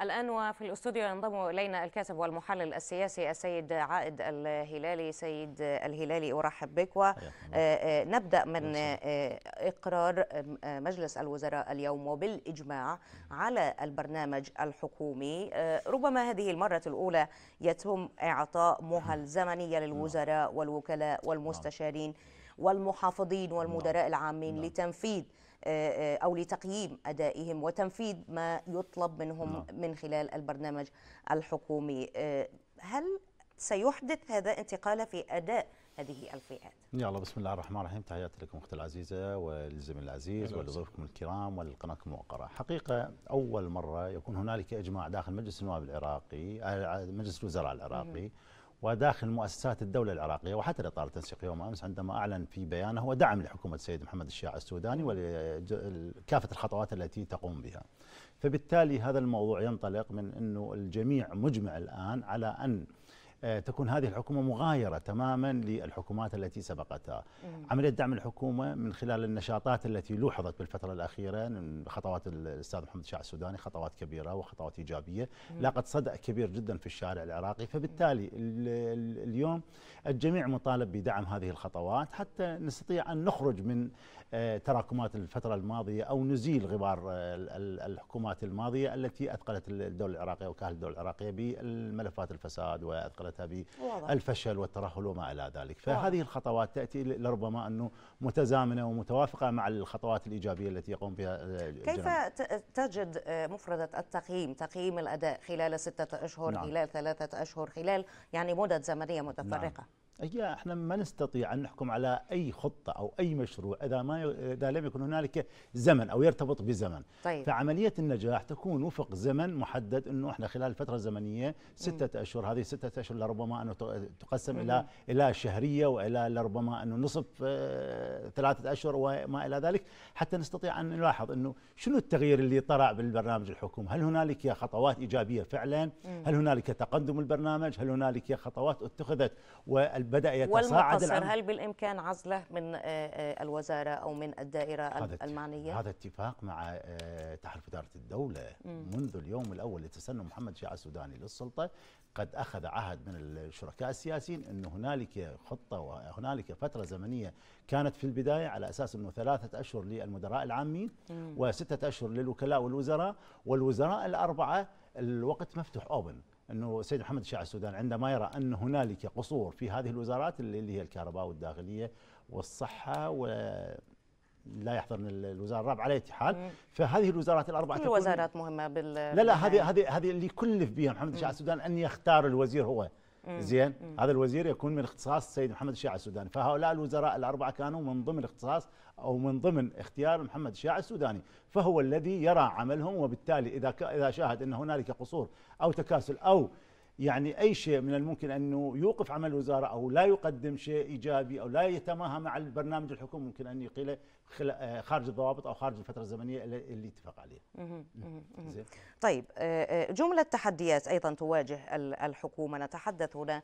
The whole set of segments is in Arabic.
الآن وفي الاستوديو ينضم إلينا الكاتب والمحلل السياسي السيد عائد الهلالي سيد الهلالي أرحب بك ونبدأ آه، آه، من آه، إقرار مجلس الوزراء اليوم وبالإجماع على البرنامج الحكومي ربما هذه المرة الأولى يتم إعطاء مهل نعم. زمنية نعم. للوزراء والوكلاء نعم. والمستشارين والمحافظين والمدراء العامين لتنفيذ آه، آه، أو لتقييم أدائهم وتنفيذ ما يطلب منهم نعم. من خلال البرنامج الحكومي آه، هل سيحدث هذا انتقال في أداء هذه الفئات يلا بسم الله الرحمن الرحيم تحياتي لكم اختي العزيزه وللزميل العزيز ولضيوفكم الكرام ولقناتكم الموقره حقيقه اول مره يكون هنالك اجماع داخل مجلس النواب العراقي مجلس الوزراء العراقي مم. وداخل مؤسسات الدولة العراقية وحتى الإطار التنسيقي يوم أمس عندما أعلن في بيانه هو دعم لحكومة السيد محمد الشيع السوداني وكافة الخطوات التي تقوم بها فبالتالي هذا الموضوع ينطلق من أنه الجميع مجمع الآن على أن آه، تكون هذه الحكومة مغايرة تماما للحكومات التي سبقتها عملية دعم الحكومة من خلال النشاطات التي لوحظت بالفترة الأخيرة من خطوات الأستاذ محمد شاع السوداني خطوات كبيرة وخطوات إيجابية لاقت صدى كبير جدا في الشارع العراقي فبالتالي اليوم الجميع مطالب بدعم هذه الخطوات حتى نستطيع أن نخرج من آه، تراكمات الفترة الماضية أو نزيل غبار آه، الحكومات الماضية التي أثقلت الدولة العراقية وكاهل الدولة العراقية بالملفات الفساد وأثقلت مرتبطه بالفشل والترهل وما الى ذلك، فهذه الخطوات تاتي لربما انه متزامنه ومتوافقه مع الخطوات الايجابيه التي يقوم بها الجنوب. آه، كيف تجد آه، مفرده التقييم، تقييم الاداء خلال سته اشهر، نعم. خلال ثلاثه اشهر، خلال يعني مدد زمنيه متفرقه؟ نعم. هي احنا ما نستطيع ان نحكم على اي خطه او اي مشروع اذا ما اذا لم يكن هنالك زمن او يرتبط بزمن طيب. فعمليه النجاح تكون وفق زمن محدد انه احنا خلال فتره زمنيه سته م. اشهر هذه سته اشهر لربما انه تقسم م. الى الى شهريه والى لربما انه نصف آه، ثلاثه اشهر وما الى ذلك حتى نستطيع ان نلاحظ انه شنو التغيير اللي طرا بالبرنامج الحكومي هل هنالك خطوات ايجابيه فعلا م. هل هنالك تقدم البرنامج هل هنالك خطوات اتخذت وال بدأ يتصاعد والمقصر هل بالإمكان عزله من آه، آه، الوزارة أو من الدائرة هذا المعنية؟ هذا اتفاق مع آه، تحالف إدارة الدولة منذ اليوم الأول لتسنم محمد شيعة السوداني للسلطة قد أخذ عهد من الشركاء السياسيين انه هنالك خطة وهنالك فترة زمنية كانت في البداية على أساس أنه ثلاثة أشهر للمدراء العامين وستة أشهر للوكلاء والوزراء والوزراء الأربعة الوقت مفتوح أوبن انه السيد محمد الشاعر السودان عندما يرى ان هنالك قصور في هذه الوزارات اللي هي الكهرباء والداخليه والصحه و لا يحضرن الوزاره الرابعه على اي فهذه الوزارات الاربعه كل الوزارات مهمه بال لا لا هذه هذه هذه اللي كلف بها محمد الشاعر السودان ان يختار الوزير هو زين هذا الوزير يكون من اختصاص السيد محمد الشيعي السوداني فهؤلاء الوزراء الاربعه كانوا من ضمن اختصاص او من ضمن اختيار محمد الشيعي السوداني فهو الذي يرى عملهم وبالتالي اذا اذا شاهد ان هنالك قصور او تكاسل او يعني أي شيء من الممكن أنه يوقف عمل الوزارة أو لا يقدم شيء إيجابي أو لا يتماهى مع البرنامج الحكومي ممكن أن يقيله آه، خارج الضوابط أو خارج الفترة الزمنية اللي اتفق عليها طيب آه، آه، جملة تحديات أيضا تواجه الحكومة نتحدث هنا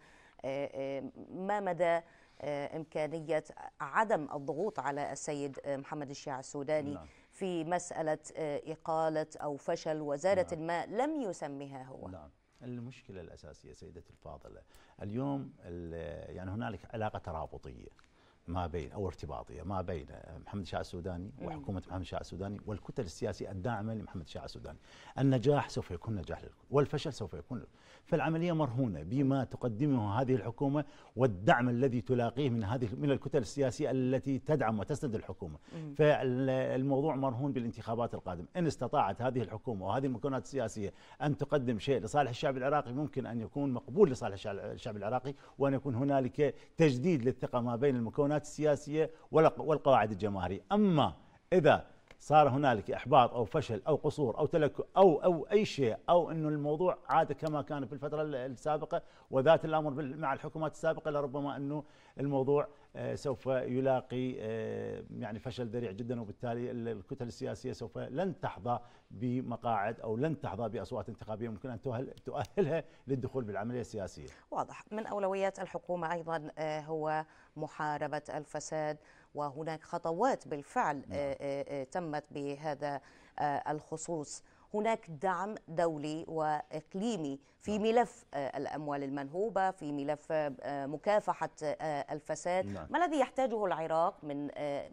ما مدى إمكانية عدم الضغوط على السيد محمد الشيع السوداني نعم. في مسألة إقالة أو فشل وزارة نعم. ما لم يسميها هو نعم. المشكله الاساسيه سيدتي الفاضله اليوم يعني هنالك علاقه ترابطيه ما بين او ارتباطيه ما بين آه، محمد شاع السوداني وحكومه محمد شاع السوداني والكتل السياسيه الداعمه لمحمد شاع السوداني. النجاح سوف يكون نجاح والفشل سوف يكون فالعمليه مرهونه بما تقدمه هذه الحكومه والدعم الذي تلاقيه من هذه من الكتل السياسيه التي تدعم وتسند الحكومه. فالموضوع مرهون بالانتخابات القادمه، ان استطاعت هذه الحكومه وهذه المكونات السياسيه ان تقدم شيء لصالح الشعب العراقي ممكن ان يكون مقبول لصالح الشعب العراقي وان يكون هنالك تجديد للثقه ما بين المكونات الحكومات السياسية والقواعد الجماهيرية أما إذا صار هنالك احباط او فشل او قصور او تلكؤ او او اي شيء او انه الموضوع عاد كما كان في الفتره السابقه وذات الامر مع الحكومات السابقه لربما انه الموضوع آه، سوف يلاقي آه، يعني فشل ذريع جدا وبالتالي الكتل السياسيه سوف لن تحظى بمقاعد او لن تحظى باصوات انتخابيه ممكن ان تؤهلها للدخول بالعمليه السياسيه. واضح، من اولويات الحكومه ايضا آه، هو محاربه الفساد وهناك خطوات بالفعل آه، نعم. آه، آه، تمت بهذا الخصوص هناك دعم دولي واقليمي في نعم. ملف الاموال المنهوبه في ملف مكافحه الفساد نعم. ما الذي يحتاجه العراق من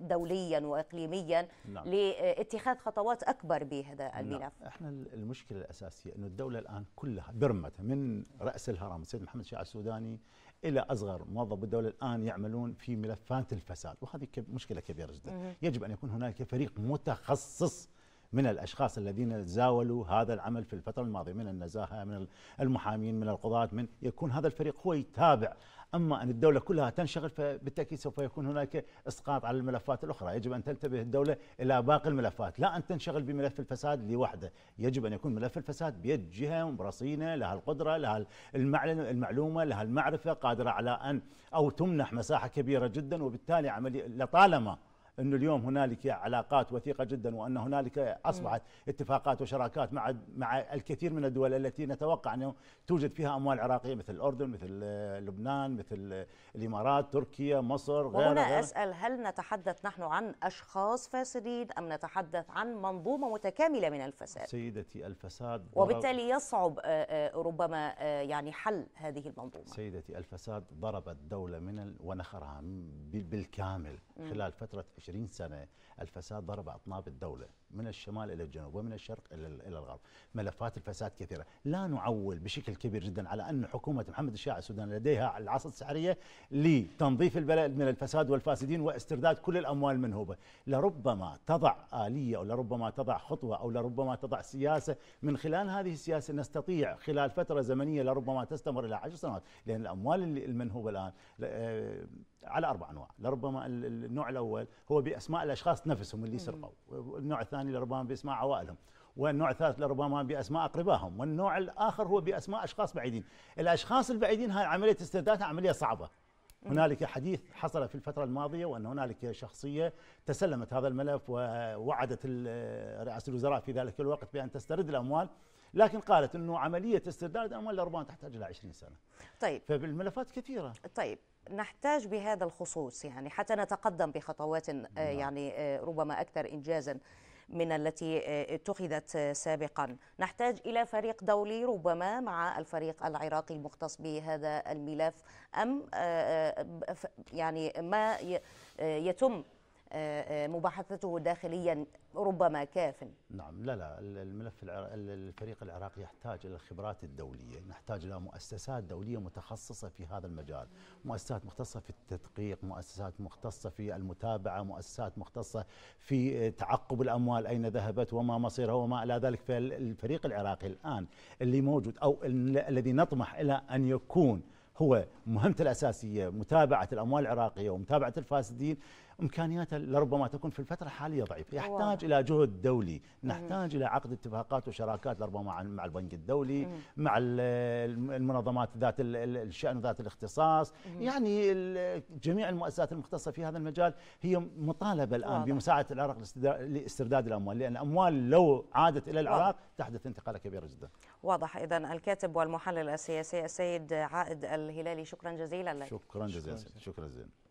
دوليا واقليميا نعم. لاتخاذ خطوات اكبر بهذا نعم. الملف نعم. احنا المشكله الاساسيه انه الدوله الان كلها برمتها من راس الهرم السيد محمد شاع السوداني الى اصغر موظف بالدوله الان يعملون في ملفات الفساد وهذه مشكله كبيره جدا يجب ان يكون هناك فريق متخصص من الأشخاص الذين زاولوا هذا العمل في الفترة الماضية من النزاهة من المحامين من القضاة من يكون هذا الفريق هو يتابع أما أن الدولة كلها تنشغل فبالتأكيد سوف يكون هناك إسقاط على الملفات الأخرى يجب أن تنتبه الدولة إلى باقي الملفات لا أن تنشغل بملف الفساد لوحده يجب أن يكون ملف الفساد بيد جهة رصينة لها القدرة لها المعلومة لها المعرفة قادرة على أن أو تمنح مساحة كبيرة جدا وبالتالي عملية لطالما انه اليوم هنالك علاقات وثيقه جدا وان هنالك اصبحت اتفاقات وشراكات مع مع الكثير من الدول التي نتوقع انه توجد فيها اموال عراقيه مثل الاردن مثل لبنان مثل الامارات تركيا مصر غيرها وهنا غير اسال هل نتحدث نحن عن اشخاص فاسدين ام نتحدث عن منظومه متكامله من الفساد سيدتي الفساد وبالتالي يصعب آه، آه، ربما آه، يعني حل هذه المنظومه سيدتي الفساد ضرب الدوله من ونخرها بالكامل خلال فتره 20 سنه الفساد ضرب اطناب الدوله من الشمال إلى الجنوب ومن الشرق إلى إلى الغرب ملفات الفساد كثيرة لا نعول بشكل كبير جدا على أن حكومة محمد الشاعر السودان لديها العصا السحرية لتنظيف البلد من الفساد والفاسدين واسترداد كل الأموال المنهوبة لربما تضع آلية أو لربما تضع خطوة أو لربما تضع سياسة من خلال هذه السياسة نستطيع خلال فترة زمنية لربما تستمر إلى عشر سنوات لأن الأموال المنهوبة الآن آه، على أربع أنواع لربما النوع الأول هو بأسماء الأشخاص نفسهم اللي سرقوا النوع الثاني الثاني لربما باسماء عوائلهم والنوع الثالث لربما باسماء اقربائهم والنوع الاخر هو باسماء اشخاص بعيدين الاشخاص البعيدين هاي عمليه استردادها عمليه صعبه هنالك حديث حصل في الفتره الماضيه وان هنالك شخصيه تسلمت هذا الملف ووعدت رئاسه الوزراء في ذلك الوقت بان تسترد الاموال لكن قالت انه عمليه استرداد الاموال لربما تحتاج الى 20 سنه. طيب فبالملفات كثيره. طيب نحتاج بهذا الخصوص يعني حتى نتقدم بخطوات نعم. يعني آه، ربما اكثر انجازا من التي آه، اتخذت سابقا نحتاج إلى فريق دولي ربما مع الفريق العراقي المختص بهذا الملف أم آه، آه، يعني ما يتم آه، آه، مباحثته داخليا ربما كاف نعم لا لا الملف الفريق العراقي يحتاج إلى الخبرات الدولية نحتاج إلى مؤسسات دولية متخصصة في هذا المجال مؤسسات مختصة في التدقيق مؤسسات مختصة في المتابعة مؤسسات مختصة في تعقب الأموال أين ذهبت وما مصيرها وما إلى ذلك فالفريق العراقي الآن اللي موجود أو الذي نطمح إلى أن يكون هو مهمته الأساسية متابعة الأموال العراقية ومتابعة الفاسدين امكانياته لربما تكون في الفتره الحاليه ضعيفه، يحتاج أوه. الى جهد دولي، نحتاج مم. الى عقد اتفاقات وشراكات لربما مع البنك الدولي، مم. مع المنظمات ذات الشان وذات الاختصاص، مم. يعني جميع المؤسسات المختصه في هذا المجال هي مطالبه الان واضح. بمساعده العراق لاسترداد الاموال، لان الاموال لو عادت الى العراق واضح. تحدث انتقاله كبيره جدا. واضح اذا الكاتب والمحلل السياسي السيد عائد الهلالي شكرا جزيلا لك. شكرا جزيلا شكرا جزيلا.